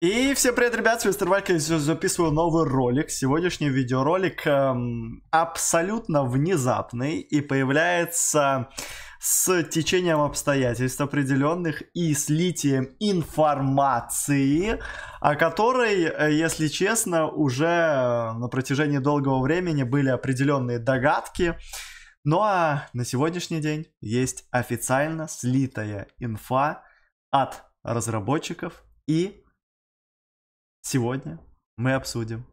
И всем привет, ребят, с вами Старвальк, я записываю новый ролик. Сегодняшний видеоролик эм, абсолютно внезапный и появляется с течением обстоятельств определенных и с литием информации, о которой, э, если честно, уже э, на протяжении долгого времени были определенные догадки. Ну а на сегодняшний день есть официально слитая инфа от разработчиков и Сегодня мы обсудим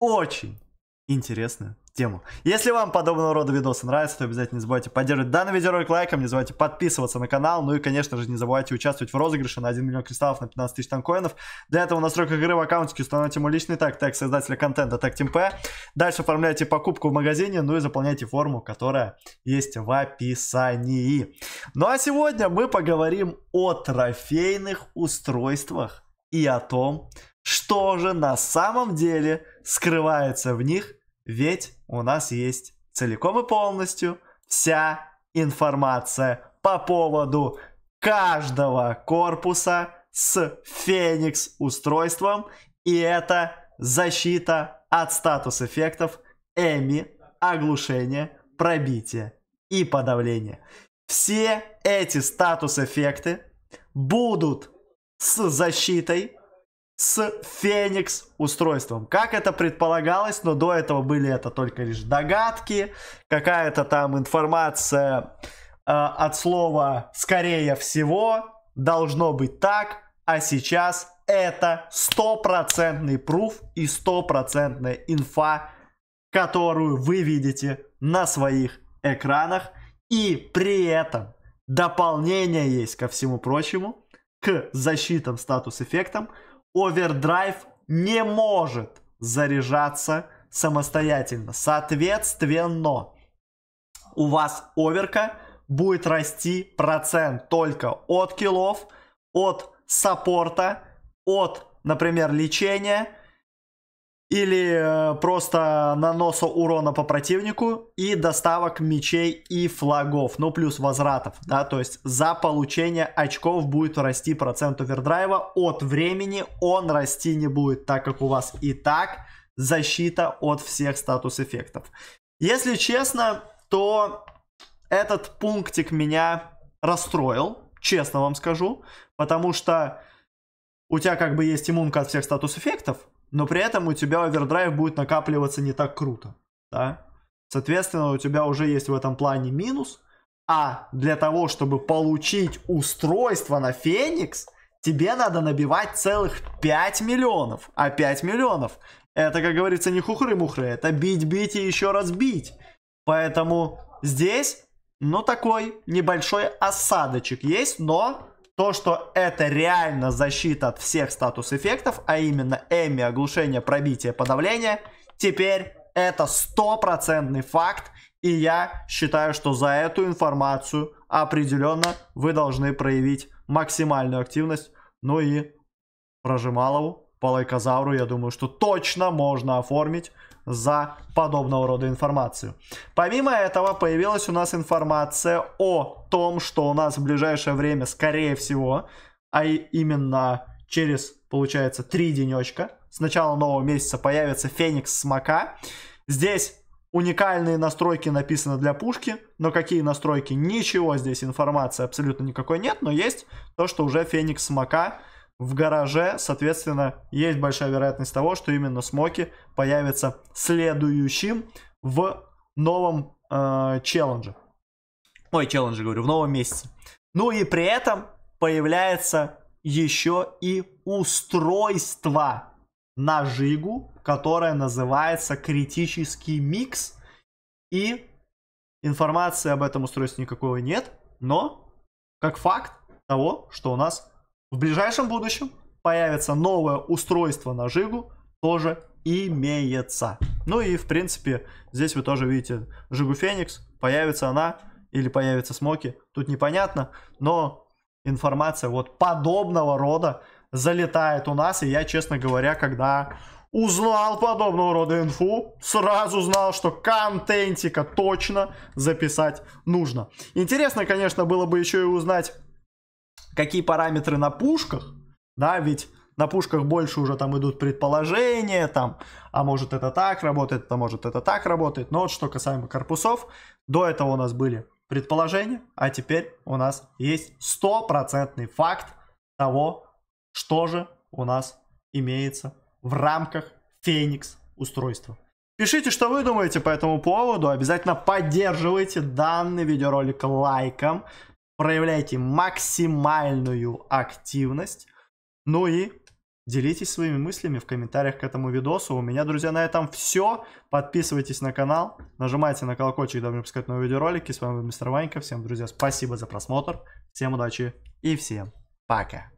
очень интересную тему. Если вам подобного рода видосы нравятся, то обязательно не забывайте поддерживать данный видеоролик лайком, не забывайте подписываться на канал, ну и, конечно же, не забывайте участвовать в розыгрыше на 1 миллион кристаллов на 15 тысяч танкоинов. Для этого настройка игры в аккаунте установите мой личный так, так создателя контента, так TeamP. Дальше оформляйте покупку в магазине, ну и заполняйте форму, которая есть в описании. Ну а сегодня мы поговорим о трофейных устройствах и о том, что же на самом деле скрывается в них, ведь у нас есть целиком и полностью вся информация по поводу каждого корпуса с Феникс устройством, и это защита от статус эффектов Эми, оглушение, пробитие и подавление. Все эти статус эффекты будут с защитой с Феникс устройством. Как это предполагалось, но до этого были это только лишь догадки, какая-то там информация э, от слова «скорее всего», «должно быть так», а сейчас это стопроцентный пруф и стопроцентная инфа, которую вы видите на своих экранах. И при этом дополнение есть ко всему прочему, к защитам статус-эффектам, овердрайв не может заряжаться самостоятельно. Соответственно, у вас оверка будет расти процент только от киллов, от саппорта, от, например, лечения – или э, просто наноса урона по противнику и доставок мечей и флагов, ну плюс возвратов, да, то есть за получение очков будет расти процент овердрайва, от времени он расти не будет, так как у вас и так защита от всех статус-эффектов. Если честно, то этот пунктик меня расстроил, честно вам скажу, потому что у тебя как бы есть иммунка от всех статус-эффектов, но при этом у тебя овердрайв будет накапливаться не так круто, да? Соответственно, у тебя уже есть в этом плане минус, а для того, чтобы получить устройство на Феникс, тебе надо набивать целых 5 миллионов. А 5 миллионов, это, как говорится, не хухры-мухры, это бить-бить и еще раз бить. Поэтому здесь, ну, такой небольшой осадочек есть, но то, что это реально защита от всех статус-эффектов, а именно Эми, оглушение, пробитие, подавление, теперь это стопроцентный факт, и я считаю, что за эту информацию определенно вы должны проявить максимальную активность. Ну и Прожималову по лайкозавру, я думаю, что точно можно оформить за подобного рода информацию. Помимо этого, появилась у нас информация о том, что у нас в ближайшее время, скорее всего, а именно через, получается, три денечка, с начала нового месяца появится Феникс Смока. Здесь уникальные настройки написаны для пушки, но какие настройки, ничего здесь информации абсолютно никакой нет, но есть то, что уже Феникс Смока в гараже, соответственно, есть большая вероятность того, что именно Смоки появится следующим в новом э, челлендже. Ой, челлендже говорю, в новом месяце. Ну и при этом появляется еще и устройство на Жигу, которое называется критический микс. И информации об этом устройстве никакого нет, но как факт того, что у нас в ближайшем будущем появится новое устройство на Жигу, тоже имеется. Ну и в принципе, здесь вы тоже видите Жигу Феникс, появится она или появится Смоки, тут непонятно, но информация вот подобного рода залетает у нас, и я, честно говоря, когда узнал подобного рода инфу, сразу знал, что контентика точно записать нужно. Интересно, конечно, было бы еще и узнать какие параметры на пушках, да, ведь на пушках больше уже там идут предположения, там, а может это так работает, а может это так работает. Но вот что касаемо корпусов, до этого у нас были предположения, а теперь у нас есть стопроцентный факт того, что же у нас имеется в рамках Феникс устройства. Пишите, что вы думаете по этому поводу. Обязательно поддерживайте данный видеоролик лайком проявляйте максимальную активность. Ну и делитесь своими мыслями в комментариях к этому видосу. У меня, друзья, на этом все. Подписывайтесь на канал, нажимайте на колокольчик, дабы не пропускать новые видеоролики. С вами был мистер Ванька. Всем, друзья, спасибо за просмотр. Всем удачи и всем пока.